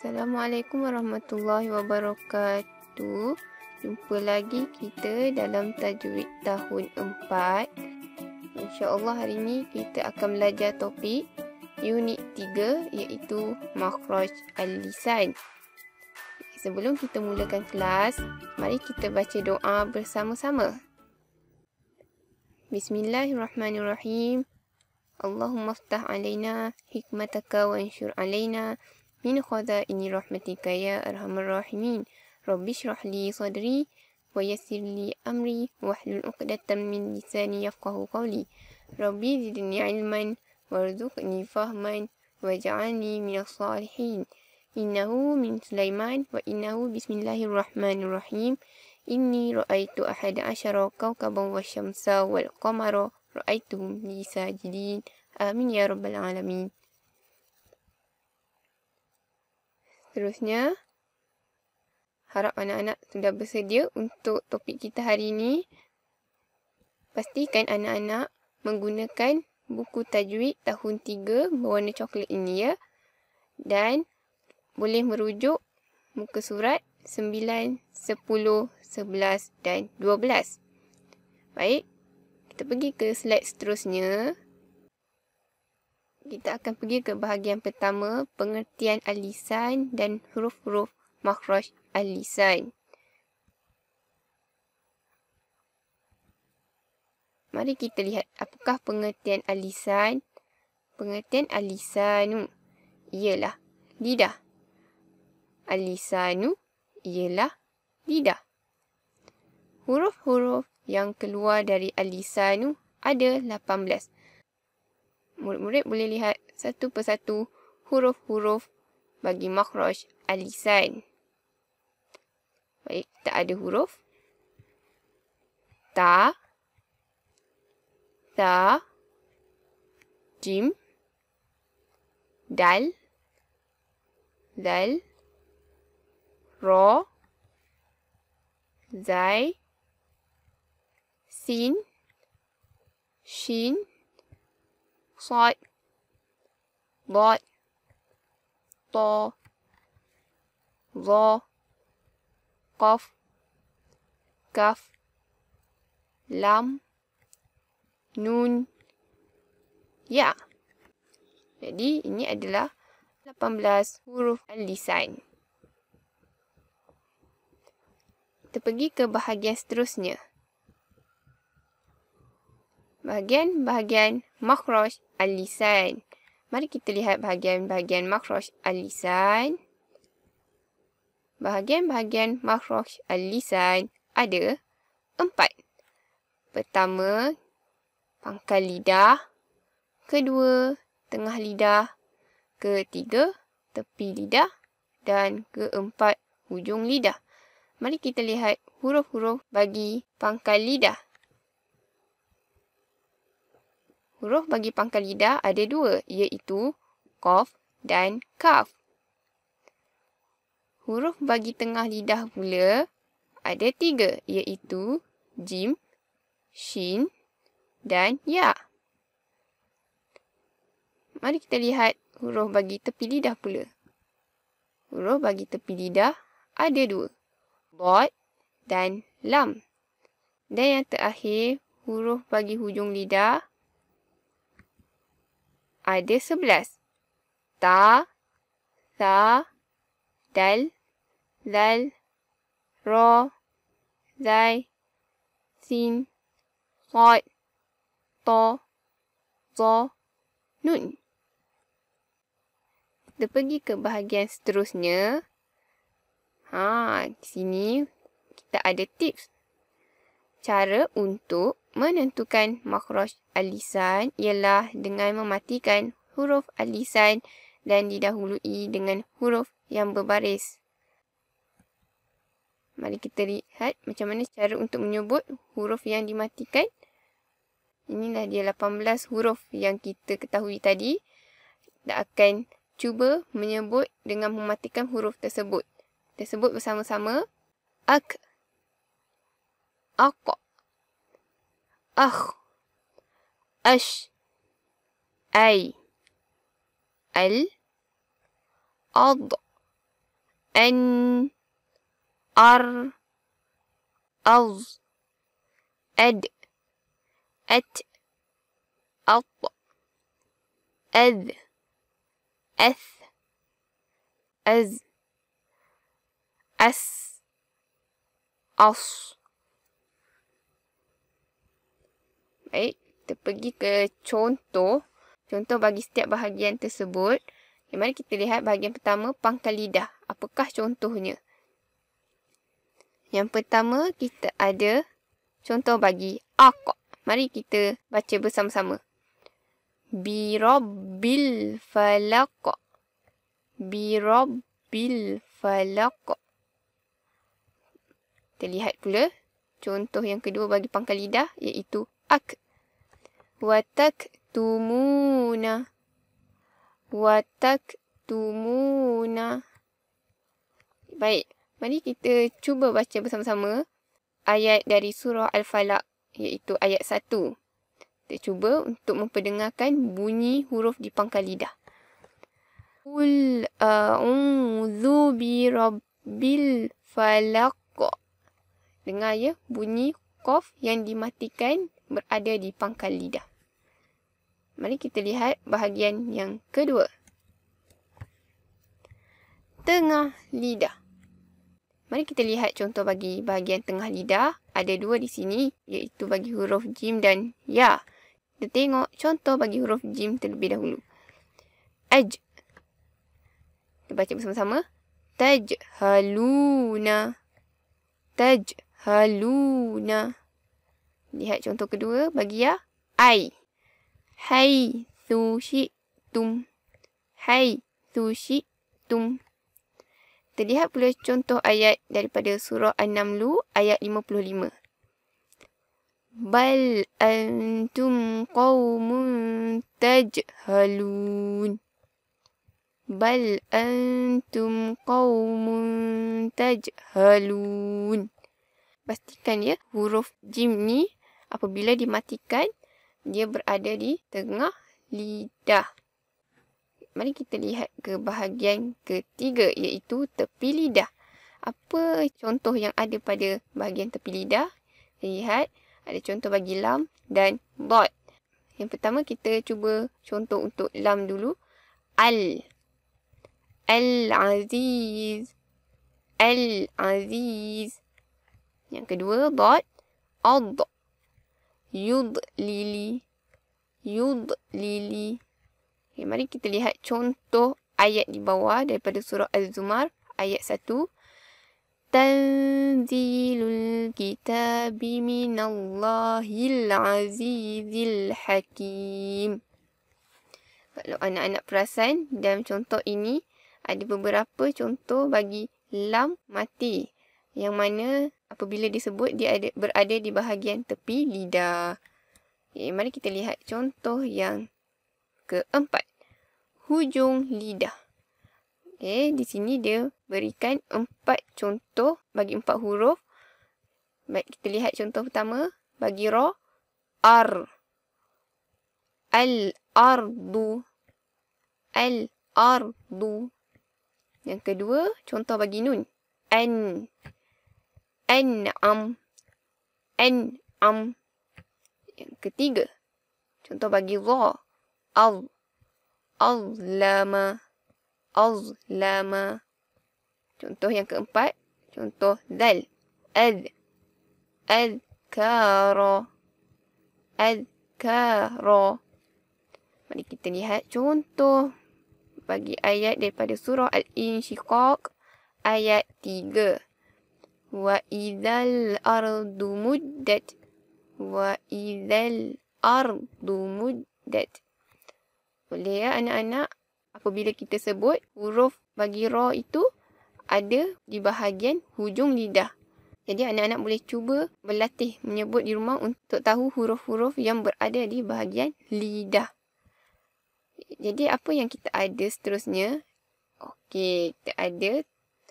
Assalamualaikum warahmatullahi wabarakatuh. Jumpa lagi kita dalam tajwid tahun 4. InsyaAllah hari ini kita akan belajar topik unit 3 iaitu makhraj al-lisan. Sebelum kita mulakan kelas, mari kita baca doa bersama-sama. Bismillahirrahmanirrahim. Allahumma aftah alaina hikmataka wa ansyur alaina من إني رحمتك يا أرحم الراحمين رب اشرح لي صدري ويسر لي أمري واحلل عقدة من لساني يفقه قولي ربي زدني علما وارزقني فهما واجعلني من الصالحين إنه من سليمان وإنه بسم الله الرحمن الرحيم إني رأيت أحد عشر كوكبا والشمس والقمر رأيتهم لي ساجدين آمين يا رب العالمين Seterusnya, harap anak-anak sudah bersedia untuk topik kita hari ini. Pastikan anak-anak menggunakan buku tajwid tahun 3 berwarna coklat ini ya. Dan boleh merujuk muka surat 9, 10, 11 dan 12. Baik, kita pergi ke slide seterusnya kita akan pergi ke bahagian pertama pengertian alisan dan huruf-huruf makhraj alisan. Mari kita lihat apakah pengertian alisan. Pengertian alisanu ialah lidah. Alisanu ialah lidah. Huruf-huruf yang keluar dari alisanu ada 18 murid-murid boleh lihat satu persatu huruf-huruf bagi makhraj alisan. Baik, tak ada huruf. Ta. Ta. Jim. Dal. dal, Ro. Zai. Sin. Shin. Shin sai dai to za kaf kaf lam nun ya jadi ini adalah 18 huruf al-lisan kita pergi ke bahagian seterusnya bahagian-bahagian makhraj al-lisan. Mari kita lihat bahagian-bahagian makhraj al-lisan. Bahagian-bahagian makhraj al-lisan ada empat. Pertama, pangkal lidah. Kedua, tengah lidah. Ketiga, tepi lidah. Dan keempat, hujung lidah. Mari kita lihat huruf-huruf bagi pangkal lidah. Huruf bagi pangkal lidah ada dua, iaitu kof dan kaf. Huruf bagi tengah lidah pula ada tiga, iaitu jim, shin dan ya. Mari kita lihat huruf bagi tepi lidah pula. Huruf bagi tepi lidah ada dua, bot dan lam. Dan yang terakhir, huruf bagi hujung lidah ada sebelas. Ta, Tha, Dal, Zal, Ra, Zai, Sin, Sa'at, Ta, Za, Nun. Kita pergi ke bahagian seterusnya. Ha, di sini kita ada tips. Cara untuk menentukan makhraj alisan ialah dengan mematikan huruf alisan dan didahului dengan huruf yang berbaris. Mari kita lihat macam mana cara untuk menyebut huruf yang dimatikan. Inilah dia 18 huruf yang kita ketahui tadi. Kita akan cuba menyebut dengan mematikan huruf tersebut. Tersebut bersama-sama. Ak. Akok. أخ أش أي ال أض أن أر أظ أد أت أط أذ أث أز أس أص Baik, kita pergi ke contoh. Contoh bagi setiap bahagian tersebut. Di mana kita lihat bahagian pertama, pangkal lidah. Apakah contohnya? Yang pertama, kita ada contoh bagi akok. Mari kita baca bersama-sama. Birobil falakok. Birobil falakok. Kita lihat pula contoh yang kedua bagi pangkal lidah iaitu ak watak tumuna watak tumuna baik mari kita cuba baca bersama-sama ayat dari surah al-falaq iaitu ayat 1 kita cuba untuk memperdengarkan bunyi huruf di pangkal lidah qul a'udzu bi rabbil falaq dengar ya bunyi qaf yang dimatikan berada di pangkal lidah. Mari kita lihat bahagian yang kedua. Tengah lidah. Mari kita lihat contoh bagi bahagian tengah lidah. Ada dua di sini iaitu bagi huruf jim dan ya. Kita tengok contoh bagi huruf jim terlebih dahulu. Aj. Kita baca bersama-sama. Taj haluna. Taj haluna. Taj haluna. Lihat contoh kedua bagi ya. Ai. Hai tu tum. Hai tu tum. Terlihat pula contoh ayat daripada surah An-Namlu ayat 55. Bal antum qawmun tajhalun. Bal antum qawmun tajhalun. Pastikan ya huruf jim ni apabila dimatikan dia berada di tengah lidah. Mari kita lihat ke bahagian ketiga iaitu tepi lidah. Apa contoh yang ada pada bahagian tepi lidah? Lihat ada contoh bagi lam dan dot. Yang pertama kita cuba contoh untuk lam dulu. Al. Al-Aziz. Al-Aziz. Yang kedua dot. Ad. Yud lili. Yud lili. Okay, mari kita lihat contoh ayat di bawah daripada surah Az-Zumar ayat 1. Tanzilul kitabi minallahil azizil hakim. Kalau anak-anak perasan dalam contoh ini ada beberapa contoh bagi lam mati yang mana apabila disebut dia ada, berada di bahagian tepi lidah. Okay, mari kita lihat contoh yang keempat. Hujung lidah. Okay, di sini dia berikan empat contoh bagi empat huruf. Baik, kita lihat contoh pertama. Bagi ro, ar. Al-ardu. Al-ardu. Yang kedua, contoh bagi nun. An an'am an'am yang ketiga contoh bagi za al azlama azlama contoh yang keempat contoh dal az azkara azkara mari kita lihat contoh bagi ayat daripada surah al-insyiqaq ayat tiga. وإذا الأرض مدت وإذا ardu muddat. Boleh ya anak-anak apabila kita sebut huruf bagi ra itu ada di bahagian hujung lidah. Jadi anak-anak boleh cuba berlatih menyebut di rumah untuk tahu huruf-huruf yang berada di bahagian lidah. Jadi apa yang kita ada seterusnya? Okey, kita ada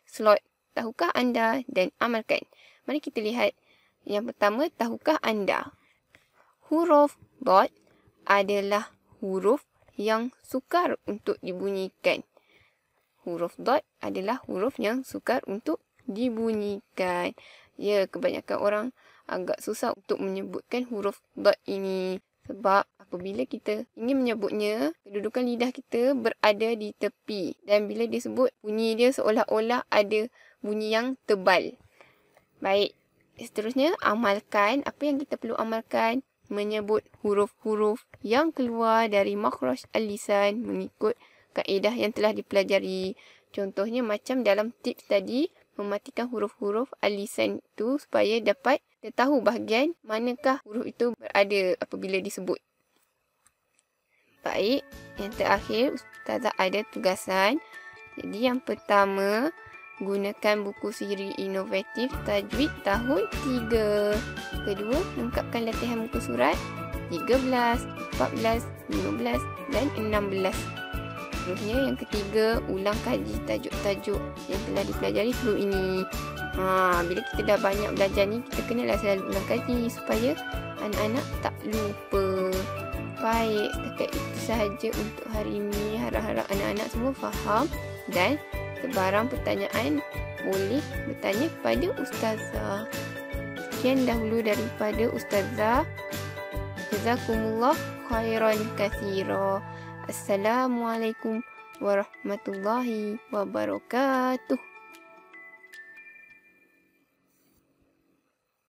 slot Tahukah anda dan amalkan? Mari kita lihat. Yang pertama, tahukah anda? Huruf dot adalah huruf yang sukar untuk dibunyikan. Huruf dot adalah huruf yang sukar untuk dibunyikan. Ya, kebanyakan orang agak susah untuk menyebutkan huruf dot ini. Sebab apabila kita ingin menyebutnya, kedudukan lidah kita berada di tepi. Dan bila disebut, bunyi dia seolah-olah ada bunyi yang tebal. Baik, seterusnya amalkan apa yang kita perlu amalkan menyebut huruf-huruf yang keluar dari makhraj al-lisan mengikut kaedah yang telah dipelajari. Contohnya macam dalam tips tadi mematikan huruf-huruf al-lisan itu supaya dapat kita tahu bahagian manakah huruf itu berada apabila disebut. Baik, yang terakhir Ustazah ada tugasan. Jadi yang pertama, Gunakan buku siri inovatif tajwid tahun 3. Kedua, lengkapkan latihan muka surat 13, 14, 15 dan 16. Seterusnya, yang ketiga, ulang kaji tajuk-tajuk yang telah dipelajari sebelum ini. Ha, bila kita dah banyak belajar ni, kita kenalah selalu ulang kaji supaya anak-anak tak lupa. Baik, setakat itu sahaja untuk hari ini. Harap-harap anak-anak semua faham dan sebarang pertanyaan boleh bertanya kepada ustazah. Sekian dahulu daripada ustazah. Jazakumullah khairan kathira. Assalamualaikum warahmatullahi wabarakatuh.